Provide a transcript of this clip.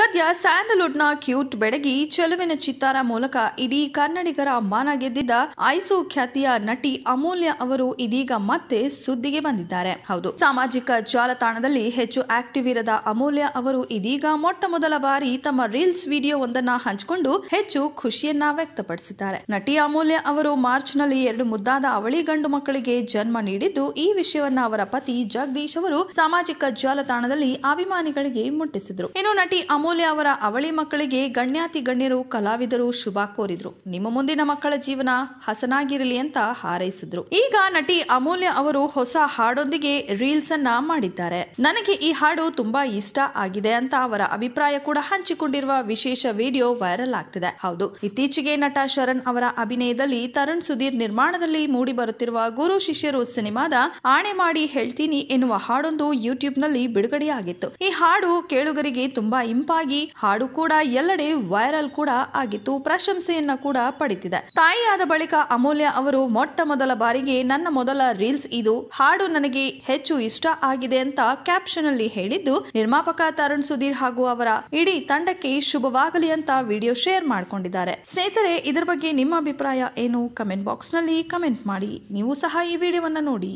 ಸದ್ಯ ಸ್ಯಾಂಡಲ್ವುಡ್ನ ಕ್ಯೂಟ್ ಬೆಡಗಿ ಚೆಲುವಿನ ಚಿತ್ತಾರ ಮೂಲಕ ಇಡೀ ಕನ್ನಡಿಗರ ಮಾನ ಗೆದ್ದಿದ್ದ ಐಸು ಖ್ಯಾತಿಯ ನಟಿ ಅಮೂಲ್ಯ ಅವರು ಇದೀಗ ಮತ್ತೆ ಸುದ್ದಿಗೆ ಬಂದಿದ್ದಾರೆ ಹೌದು ಸಾಮಾಜಿಕ ಜಾಲತಾಣದಲ್ಲಿ ಹೆಚ್ಚು ಆಕ್ಟಿವ್ ಇರದ ಅಮೂಲ್ಯ ಅವರು ಇದೀಗ ಮೊಟ್ಟ ಮೊದಲ ಬಾರಿ ತಮ್ಮ ರೀಲ್ಸ್ ವಿಡಿಯೋ ಒಂದನ್ನ ಹಂಚಿಕೊಂಡು ಹೆಚ್ಚು ಖುಷಿಯನ್ನ ವ್ಯಕ್ತಪಡಿಸಿದ್ದಾರೆ ನಟಿ ಅಮೂಲ್ಯ ಅವರು ಮಾರ್ಚ್ ನಲ್ಲಿ ಎರಡು ಮುದ್ದಾದ ಅವಳಿ ಗಂಡು ಮಕ್ಕಳಿಗೆ ಜನ್ಮ ನೀಡಿದ್ದು ಈ ವಿಷಯವನ್ನ ಅವರ ಪತಿ ಜಗದೀಶ್ ಅವರು ಸಾಮಾಜಿಕ ಜಾಲತಾಣದಲ್ಲಿ ಅಭಿಮಾನಿಗಳಿಗೆ ಮುಟ್ಟಿಸಿದರು ಇನ್ನು ನಟಿ ಅಮೂಲ್ಯ ಅಮೂಲ್ಯ ಅವರ ಅವಳಿ ಮಕ್ಕಳಿಗೆ ಗಣ್ಯಾತಿ ಗಣ್ಯರು ಕಲಾವಿದರು ಶುಭ ಕೋರಿದ್ರು ನಿಮ್ಮ ಮುಂದಿನ ಮಕ್ಕಳ ಜೀವನ ಹಸನಾಗಿರಲಿ ಅಂತ ಹಾರೈಸಿದ್ರು ಈಗ ನಟಿ ಅಮೂಲ್ಯ ಅವರು ಹೊಸ ಹಾಡೊಂದಿಗೆ ರೀಲ್ಸ್ ಅನ್ನ ಮಾಡಿದ್ದಾರೆ ನನಗೆ ಈ ಹಾಡು ತುಂಬಾ ಇಷ್ಟ ಆಗಿದೆ ಅಂತ ಅವರ ಅಭಿಪ್ರಾಯ ಕೂಡ ಹಂಚಿಕೊಂಡಿರುವ ವಿಶೇಷ ವಿಡಿಯೋ ವೈರಲ್ ಆಗ್ತಿದೆ ಹೌದು ಇತ್ತೀಚೆಗೆ ನಟ ಶರಣ್ ಅವರ ಅಭಿನಯದಲ್ಲಿ ತರುಣ್ ಸುಧೀರ್ ನಿರ್ಮಾಣದಲ್ಲಿ ಮೂಡಿ ಬರುತ್ತಿರುವ ಗುರು ಶಿಷ್ಯರು ಸಿನಿಮಾದ ಆಣೆ ಮಾಡಿ ಹೇಳ್ತೀನಿ ಎನ್ನುವ ಹಾಡೊಂದು ಯೂಟ್ಯೂಬ್ನಲ್ಲಿ ಬಿಡುಗಡೆಯಾಗಿತ್ತು ಈ ಹಾಡು ಕೇಳುಗರಿಗೆ ತುಂಬಾ ಇಂಪಾರ್ಟೆಂಟ್ ಆಗಿ ಹಾಡು ಕೂಡ ಎಲ್ಲೆಡೆ ವೈರಲ್ ಕೂಡ ಆಗಿತ್ತು ಪ್ರಶಂಸೆಯನ್ನ ಕೂಡ ಪಡಿತಿದೆ ತಾಯಿಯಾದ ಬಳಿಕ ಅಮೂಲ್ಯ ಅವರು ಮೊಟ್ಟ ಮೊದಲ ಬಾರಿಗೆ ನನ್ನ ಮೊದಲ ರೀಲ್ಸ್ ಇದು ಹಾಡು ನನಗೆ ಹೆಚ್ಚು ಇಷ್ಟ ಆಗಿದೆ ಅಂತ ಕ್ಯಾಪ್ಷನ್ ಅಲ್ಲಿ ಹೇಳಿದ್ದು ನಿರ್ಮಾಪಕ ತರುಣ್ ಸುಧೀರ್ ಹಾಗೂ ಅವರ ಇಡೀ ತಂಡಕ್ಕೆ ಶುಭವಾಗಲಿ ಅಂತ ವಿಡಿಯೋ ಶೇರ್ ಮಾಡಿಕೊಂಡಿದ್ದಾರೆ ಸ್ನೇಹಿತರೆ ಇದರ ಬಗ್ಗೆ ನಿಮ್ಮ ಅಭಿಪ್ರಾಯ ಏನು ಕಮೆಂಟ್ ಬಾಕ್ಸ್ ನಲ್ಲಿ ಕಮೆಂಟ್ ಮಾಡಿ ನೀವು ಸಹ ಈ ವಿಡಿಯೋವನ್ನ ನೋಡಿ